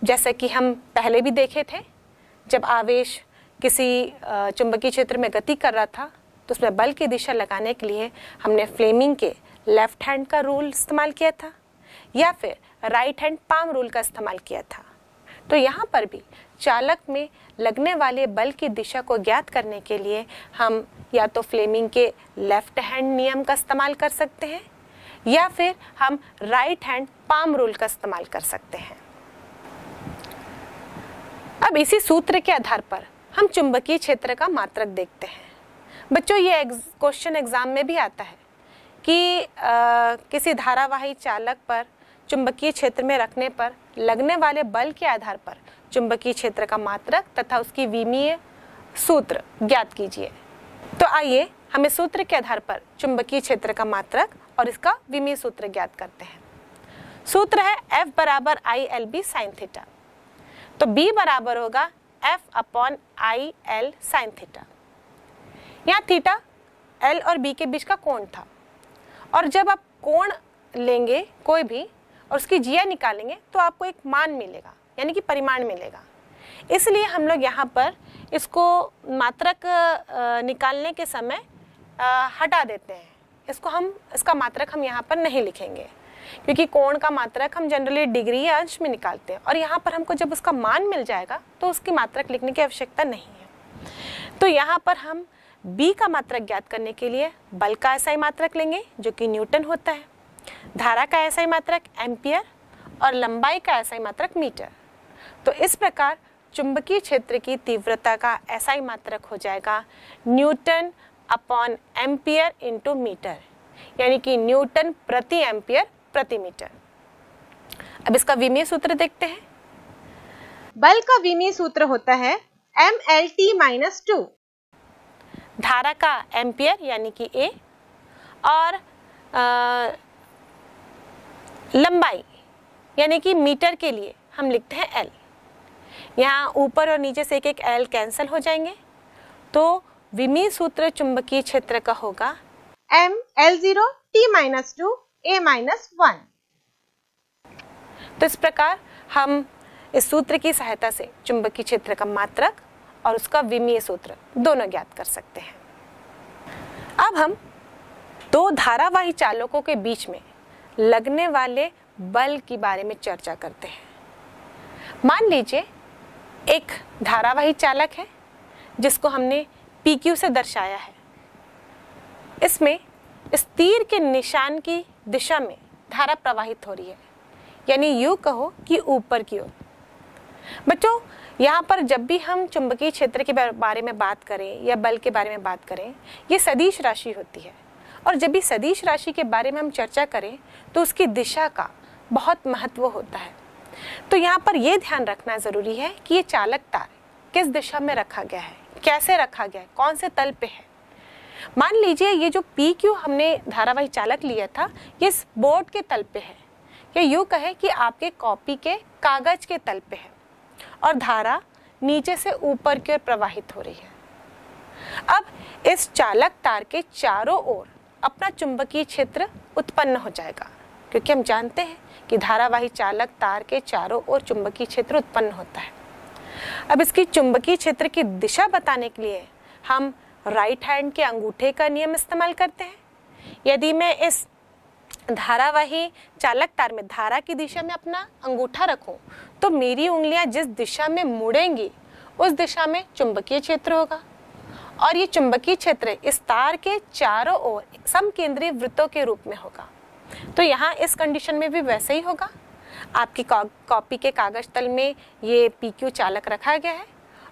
जैसे कि हम पहले भी देखे थे जब आवेश किसी चुंबकीय क्षेत्र में गति कर रहा था तो उसमें बल की दिशा लगाने के लिए हमने फ्लेमिंग के लेफ्ट हैंड का रूल इस्तेमाल किया था या फिर राइट हैंड पाम रूल का इस्तेमाल किया था तो यहाँ पर भी चालक में लगने वाले बल की दिशा को ज्ञात करने के लिए हम या तो फ्लेमिंग के लेफ्ट हैंड नियम का इस्तेमाल कर सकते हैं या फिर हम राइट हैंड पाम रूल का इस्तेमाल कर सकते हैं अब इसी सूत्र के आधार पर हम चुंबकीय क्षेत्र का मात्रक देखते हैं बच्चों ये क्वेश्चन एग्जाम में भी आता है कि आ, किसी धारावाही चालक पर चुंबकीय क्षेत्र में रखने पर लगने वाले बल के आधार पर चुंबकीय क्षेत्र का मात्रक तथा उसकी विमीय सूत्र ज्ञात कीजिए तो आइए हम इस सूत्र के आधार पर चुंबकीय क्षेत्र का मात्रक और इसका विमीय सूत्र ज्ञात करते हैं सूत्र है एफ बराबर I L B sine theta तो बी बराबर होगा F upon I L sine theta यहाँ थीटा एल और बी के बीच का कोण था और जब आप कोण लेंगे कोई भी और उसकी जिया निकालेंगे तो आपको एक मान मिलेगा यानी कि परिमाण मिलेगा इसलिए हम लोग यहाँ पर इसको मात्रक निकालने के समय हटा देते हैं इसको हम इसका मात्रक हम यहाँ पर नहीं लिखेंगे क्योंकि कोण का मात्रक हम जनरली डिग्री या अंश में निकालते हैं और यहाँ पर हमको जब उसका मान मिल जाएगा तो उसकी मात्रक लिखने की आवश्यकता नहीं है तो यहाँ पर हम बी का मात्रक ज्ञात करने के लिए बल का ऐसा ही मात्रक लेंगे जो कि न्यूटन होता है धारा का ऐसा ही मात्रक एम्पियर और लंबाई का ऐसा ही मात्रक मीटर तो इस प्रकार चुंबकीय क्षेत्र की तीव्रता का ऐसा ही मात्रक हो जाएगा newton upon ampere into metre यानी कि न्यूटन प्रति एम्पियर प्रति मीटर अब इसका विमीय सूत्र देखते हैं बल का विमीय सूत्र होता है M L T minus two धारा का एम्पियर यानी कि ए और आ, लंबाई यानी कि मीटर के लिए हम लिखते हैं एल यहाँ ऊपर और नीचे से एक एक एल कैंसिल हो जाएंगे तो विमी सूत्र चुंबकीय क्षेत्र का होगा M L zero T minus two A minus one तो इस प्रकार हम इस सूत्र की सहायता से चुंबकीय क्षेत्र का मात्रक और उसका विमीय सूत्र दोनों ज्ञात कर सकते हैं अब हम दो धारावाही चालकों के बीच में लगने वाले बल के बारे में चर्चा करते हैं मान लीजिए एक धारावाही चालक है जिसको हमने पी क्यू से दर्शाया है इसमें इस तीर के निशान की दिशा में धारा प्रवाहित हो रही है यानी यू कहो कि ऊपर की ओर बच्चों यहाँ पर जब भी हम चुंबकीय क्षेत्र के बारे में बात करें या बल के बारे में बात करें ये सदीश राशि होती है और जब भी सदीश राशि के बारे में हम चर्चा करें तो उसकी दिशा का बहुत महत्व होता है तो यहाँ पर यह ध्यान रखना ज़रूरी है कि ये चालक तार किस दिशा में रखा गया है कैसे रखा गया है कौन से तल पे है मान लीजिए ये जो पी क्यू हमने धारावाही चालक लिया था ये बोर्ड के तल पे है या यूँ कहे कि आपके कॉपी के कागज़ के तल पे है और धारा नीचे से ऊपर की ओर प्रवाहित हो रही है अब इस चालक तार के चारों ओर अपना चुंबकीय क्षेत्र उत्पन्न हो जाएगा क्योंकि हम जानते हैं कि धारावाही चालक तार के चारों ओर चुंबकीय क्षेत्र उत्पन्न होता है अब इसकी चुंबकीय क्षेत्र की दिशा बताने के लिए हम राइट हैंड के अंगूठे का नियम इस्तेमाल करते हैं यदि मैं इस धारावाही चालक तार में धारा की दिशा में अपना अंगूठा रखूं तो मेरी उंगलियां जिस दिशा में मुड़ेंगी उस दिशा में चुंबकीय क्षेत्र होगा और ये चुंबकीय क्षेत्र इस तार के चारों ओर समकेंद्रीय वृत्तों के रूप में होगा तो यहाँ इस कंडीशन में भी वैसे ही होगा आपकी कॉपी के कागज तल में ये पी क्यू चालक रखा गया है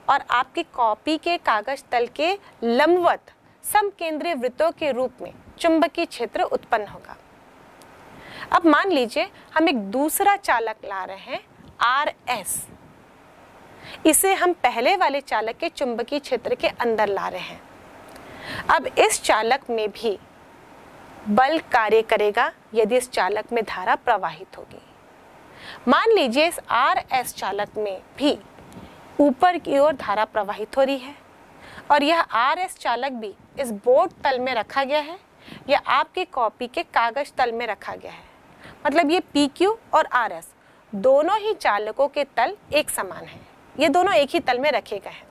और आपकी कॉपी के कागज तल के लंबवत समकेंद्रीय वृत्तों के रूप में चुंबकीय क्षेत्र उत्पन्न होगा अब मान लीजिए हम एक दूसरा चालक ला रहे हैं आर एस इसे हम पहले वाले चालक के चुंबकीय क्षेत्र के अंदर ला रहे हैं अब इस चालक में भी बल कार्य करेगा यदि इस चालक में धारा प्रवाहित होगी मान लीजिए इस आर एस चालक में भी ऊपर की ओर धारा प्रवाहित हो रही है और यह आर एस चालक भी इस बोर्ड तल में रखा गया है या आपकी कॉपी के कागज तल में रखा गया है मतलब ये पी क्यू और आर एस दोनों ही चालकों के तल एक समान है ये दोनों एक ही तल में रखे गए हैं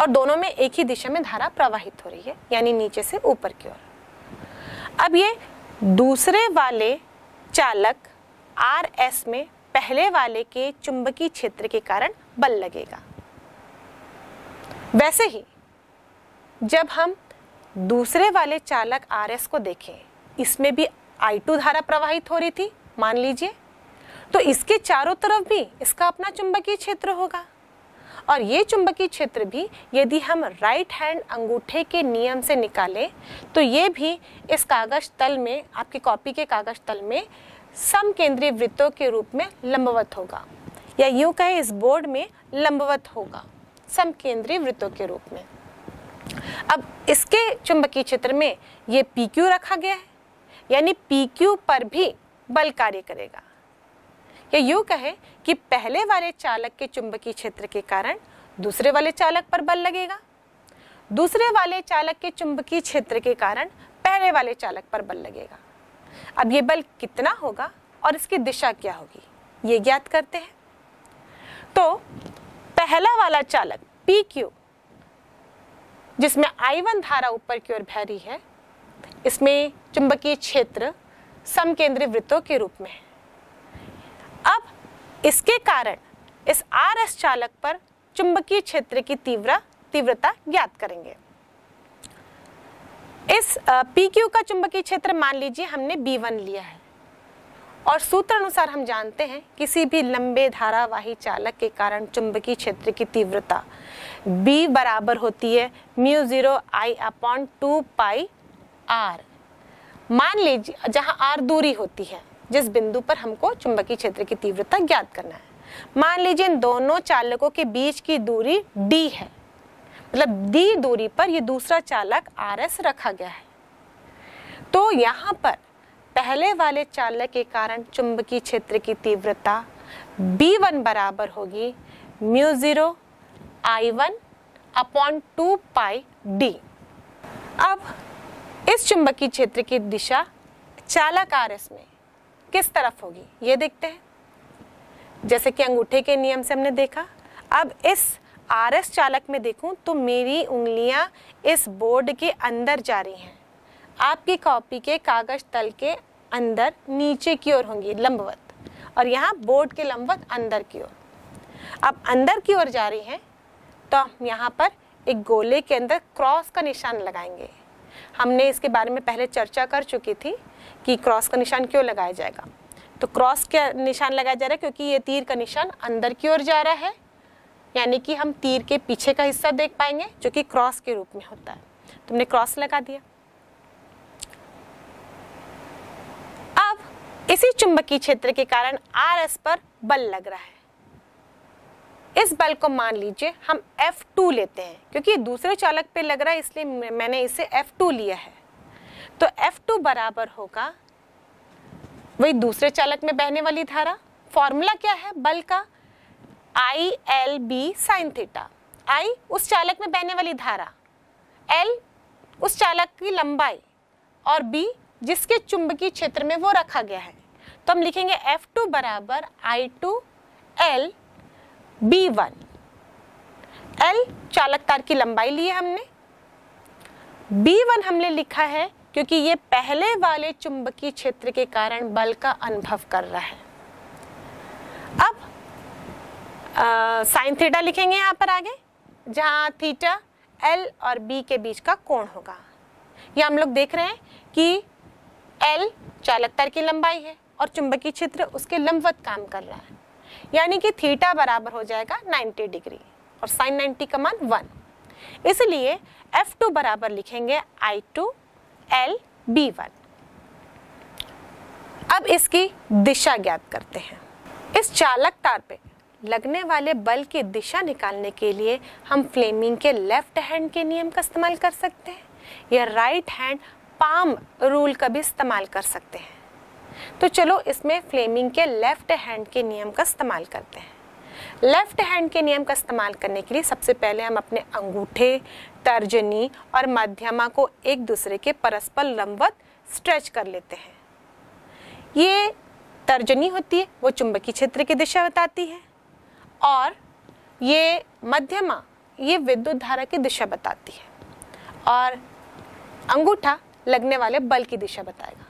और दोनों में एक ही दिशा में धारा प्रवाहित हो रही है यानी नीचे से ऊपर की ओर अब ये दूसरे वाले चालक आर एस में पहले वाले के चुंबकीय क्षेत्र के कारण बल लगेगा वैसे ही जब हम दूसरे वाले चालक आर एस को देखें इसमें भी आई टू धारा प्रवाहित हो रही थी मान लीजिए तो इसके चारों तरफ भी इसका अपना चुंबकीय क्षेत्र होगा और ये चुंबकीय क्षेत्र भी यदि हम राइट हैंड अंगूठे के नियम से निकालें तो ये भी इस कागज तल में आपकी कॉपी के कागज तल में सम केंद्रीय वृत्तों के रूप में लंबवत होगा या यूं कहें इस बोर्ड में लंबवत होगा सम केंद्रीय वृत्तों के रूप में अब इसके चुंबकीय क्षेत्र में ये पी क्यू रखा गया है यानी पी क्यू पर भी बल कार्य करेगा या यू कहे कि पहले वाले चालक के चुंबकीय क्षेत्र के कारण दूसरे वाले चालक पर बल लगेगा दूसरे वाले चालक के चुंबकीय क्षेत्र के कारण पहले वाले चालक पर बल लगेगा अब ये बल कितना होगा और इसकी दिशा क्या होगी ये ज्ञात करते हैं तो पहला वाला चालक पी क्यू जिसमें आई वन धारा ऊपर की ओर बह रही है इसमें चुंबकीय क्षेत्र समकेंद्रीय वृत्तों के रूप में अब इसके कारण इस आर एस चालक पर चुंबकीय क्षेत्र की तीव्र तीव्रता ज्ञात करेंगे इस पी क्यू का चुंबकीय क्षेत्र मान लीजिए हमने बी वन लिया है और सूत्र अनुसार हम जानते हैं किसी भी लंबे धारावाही चालक के कारण चुंबकीय क्षेत्र की तीव्रता बी बराबर होती है mu zero I upon two pi R मान लीजिए जहां आर दूरी होती है जिस बिंदु पर हमको चुंबकीय क्षेत्र की तीव्रता ज्ञात करना है मान लीजिए इन दोनों चालकों के बीच की दूरी डी है मतलब डी दूरी पर यह दूसरा चालक आर एस रखा गया है तो यहां पर पहले वाले चालक के कारण चुंबकीय क्षेत्र की तीव्रता बी वन बराबर होगी mu zero I one upon two pi D अब इस चुंबकीय क्षेत्र की दिशा चालक एस में किस तरफ होगी ये देखते हैं जैसे कि अंगूठे के नियम से हमने देखा अब इस आर एस चालक में देखूं तो मेरी उंगलियां इस बोर्ड के अंदर जा रही हैं आपकी कॉपी के कागज तल के अंदर नीचे की ओर होंगी लंबवत और यहाँ बोर्ड के लंबवत अंदर की ओर अब अंदर की ओर जा रही हैं तो हम यहाँ पर एक गोले के अंदर क्रॉस का निशान लगाएंगे हमने इसके बारे में पहले चर्चा कर चुकी थी कि क्रॉस का निशान क्यों लगाया जाएगा तो क्रॉस का निशान लगाया जा रहा है क्योंकि ये तीर का निशान अंदर की ओर जा रहा है यानी कि हम तीर के पीछे का हिस्सा देख पाएंगे जो कि क्रॉस के रूप में होता है तुमने क्रॉस लगा दिया अब इसी चुंबकीय क्षेत्र के कारण आर एस पर बल लग रहा है इस बल को मान लीजिए हम F2 लेते हैं क्योंकि दूसरे चालक पे लग रहा है इसलिए मैंने इसे F2 लिया है तो F2 बराबर होगा वही दूसरे चालक में बहने वाली धारा फॉर्मूला क्या है बल का I L B sine theta I उस चालक में बहने वाली धारा एल उस चालक की लंबाई और बी जिसके चुंबकीय क्षेत्र में वो रखा गया है तो हम लिखेंगे F2 बराबर I two L B one L चालक तार की लंबाई ली है हमने बी वन हमने लिखा है क्योंकि ये पहले वाले चुंबकीय क्षेत्र के कारण बल का अनुभव कर रहा है अब साइन थीटा लिखेंगे यहां पर आगे जहां थीटा एल और बी के बीच का कोण होगा ये हम लोग देख रहे हैं कि एल चालक तार की लंबाई है और चुंबकीय क्षेत्र उसके लंबवत काम कर रहा है यानी कि थीटा बराबर हो जाएगा 90 डिग्री और साइन 90 का मान वन इसलिए F2 बराबर लिखेंगे I two L B one अब इसकी दिशा ज्ञात करते हैं इस चालक तार पे लगने वाले बल की दिशा निकालने के लिए हम फ्लेमिंग के लेफ्ट हैंड के नियम का इस्तेमाल कर सकते हैं या राइट हैंड पाम रूल का भी इस्तेमाल कर सकते हैं तो चलो इसमें फ्लेमिंग के लेफ्ट हैंड के नियम का इस्तेमाल करते हैं लेफ्ट हैंड के नियम का इस्तेमाल करने के लिए सबसे पहले हम अपने अंगूठे तर्जनी और मध्यमा को एक दूसरे के परस्पर लंबवत स्ट्रेच कर लेते हैं ये तर्जनी होती है वो चुंबकीय क्षेत्र की दिशा बताती है और ये मध्यमा ये विद्युत धारा की दिशा बताती है और अंगूठा लगने वाले बल की दिशा बताएगा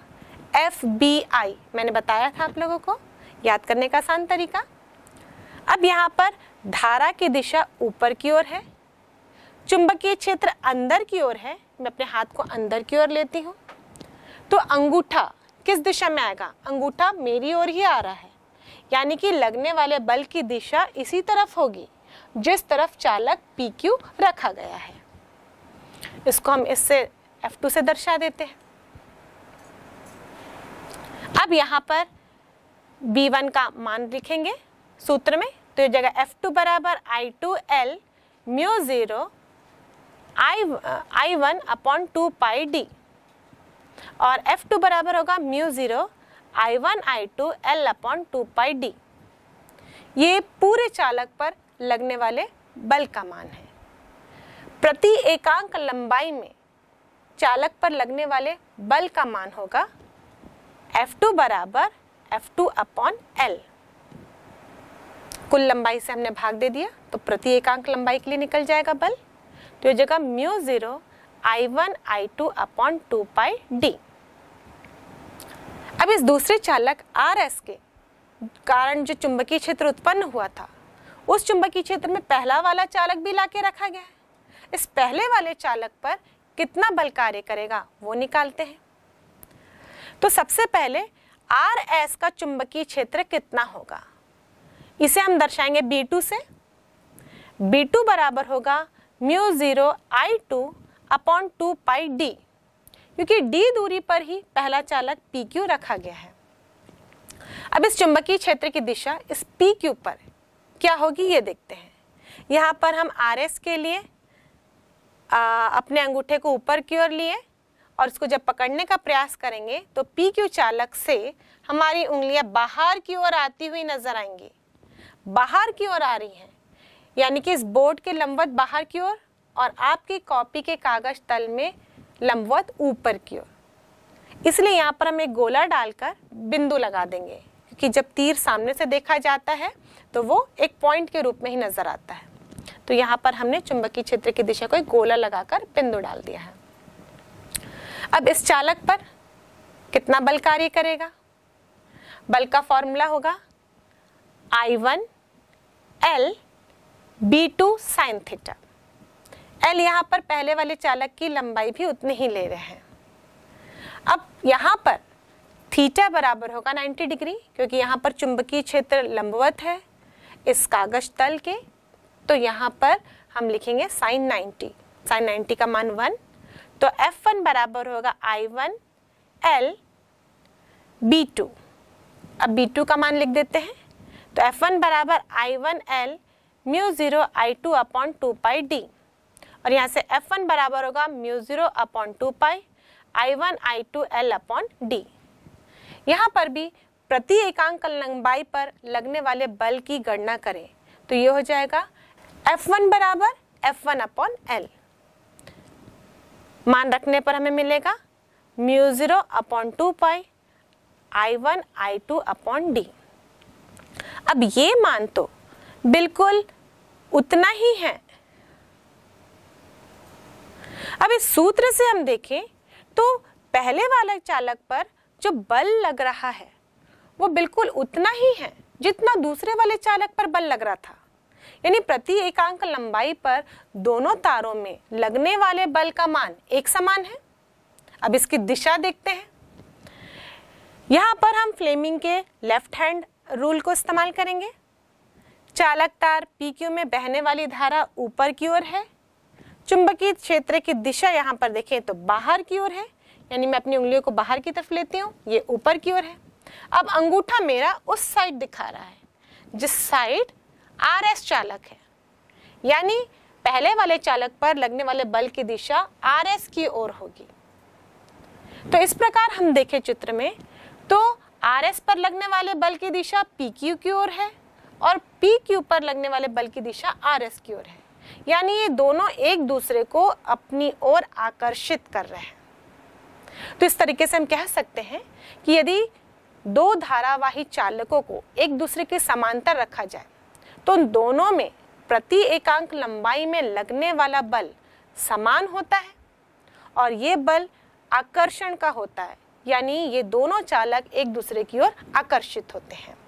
एफ बी आई मैंने बताया था आप लोगों को याद करने का आसान तरीका अब यहाँ पर धारा की दिशा ऊपर की ओर है चुंबकीय क्षेत्र अंदर की ओर है मैं अपने हाथ को अंदर की ओर लेती हूँ तो अंगूठा किस दिशा में आएगा अंगूठा मेरी ओर ही आ रहा है यानी कि लगने वाले बल की दिशा इसी तरफ होगी जिस तरफ चालक पी क्यू रखा गया है इसको हम इससे F2 से दर्शा देते हैं अब यहाँ पर B1 का मान लिखेंगे सूत्र में तो ये जगह F2 टू बराबर I two L mu zero I I one upon two pi D और F2 बराबर होगा mu zero I one I two L upon two pi D ये पूरे चालक पर लगने वाले बल का मान है प्रति एकांक लंबाई में चालक पर लगने वाले बल का मान होगा एफ टू बराबर एफ टू अपॉन एल कुल लंबाई से हमने भाग दे दिया तो प्रति एकांक लंबाई के लिए निकल जाएगा बल तो ये जगह mu zero I one I two upon two pi D अब इस दूसरे चालक आर एस के कारण जो चुंबकीय क्षेत्र उत्पन्न हुआ था उस चुंबकीय क्षेत्र में पहला वाला चालक भी लाके रखा गया है इस पहले वाले चालक पर कितना बल कार्य करेगा वो निकालते हैं तो सबसे पहले आर एस का चुंबकीय क्षेत्र कितना होगा इसे हम दर्शाएंगे बी टू से बी टू बराबर होगा mu zero I two upon two pi D क्योंकि डी दूरी पर ही पहला चालक पी क्यू रखा गया है अब इस चुंबकीय क्षेत्र की दिशा इस पी क्यू पर क्या होगी ये देखते हैं यहाँ पर हम आर एस के लिए आ, अपने अंगूठे को ऊपर की ओर लिए और इसको जब पकड़ने का प्रयास करेंगे तो पी क्यू चालक से हमारी उंगलियां बाहर की ओर आती हुई नजर आएंगी बाहर की ओर आ रही हैं यानी कि इस बोर्ड के लंबवत बाहर की ओर और, और आपकी कॉपी के कागज तल में लंबवत ऊपर की ओर इसलिए यहाँ पर हम एक गोला डालकर बिंदु लगा देंगे क्योंकि जब तीर सामने से देखा जाता है तो वो एक पॉइंट के रूप में ही नजर आता है तो यहाँ पर हमने चुंबकीय क्षेत्र की दिशा को एक गोला लगाकर बिंदु डाल दिया है अब इस चालक पर कितना बल कार्य करेगा बल का फॉर्मूला होगा I one L B two sine theta L यहाँ पर पहले वाले चालक की लंबाई भी उतनी ही ले रहे हैं अब यहाँ पर थीटा बराबर होगा 90 डिग्री क्योंकि यहाँ पर चुंबकीय क्षेत्र लंबवत है इस कागज तल के तो यहाँ पर हम लिखेंगे साइन 90 साइन 90 का मान तो एफ वन बराबर होगा I one L B two अब बी टू का मान लिख देते हैं तो एफ वन बराबर I one L mu zero I two upon two pi D और यहाँ से एफ वन बराबर होगा mu zero upon two pi I one I two L upon D यहाँ पर भी प्रति एकांक लंबाई पर लगने वाले बल की गणना करें तो ये हो जाएगा एफ वन बराबर एफ वन अपॉन एल मान रखने पर हमें मिलेगा mu zero upon two pi I one I two upon D अब ये मान तो बिल्कुल उतना ही है अब इस सूत्र से हम देखें तो पहले वाले चालक पर जो बल लग रहा है वो बिल्कुल उतना ही है जितना दूसरे वाले चालक पर बल लग रहा था यानी प्रति एकांक लंबाई पर दोनों तारों में लगने वाले बल का मान एक समान है अब इसकी दिशा देखते हैं यहाँ पर हम फ्लेमिंग के लेफ्ट हैंड रूल को इस्तेमाल करेंगे चालक तार पी क्यू में बहने वाली धारा ऊपर की ओर है चुंबकीय क्षेत्र की दिशा यहाँ पर देखें तो बाहर की ओर है यानी मैं अपनी उंगलियों को बाहर की तरफ लेती हूँ ये ऊपर की ओर है अब अंगूठा मेरा उस साइड दिखा रहा है जिस साइड आर एस चालक है यानी पहले वाले चालक पर लगने वाले बल की दिशा आर एस की ओर होगी तो इस प्रकार हम देखें चित्र में तो आर एस पर लगने वाले बल की दिशा पी क्यू की ओर है और पी क्यू पर लगने वाले बल की दिशा आर एस की ओर है यानी ये दोनों एक दूसरे को अपनी ओर आकर्षित कर रहे हैं तो इस तरीके से हम कह सकते हैं कि यदि दो धारावाही चालकों को एक दूसरे के समांतर रखा जाए तो दोनों में प्रति एकांक लंबाई में लगने वाला बल समान होता है और ये बल आकर्षण का होता है यानी ये दोनों चालक एक दूसरे की ओर आकर्षित होते हैं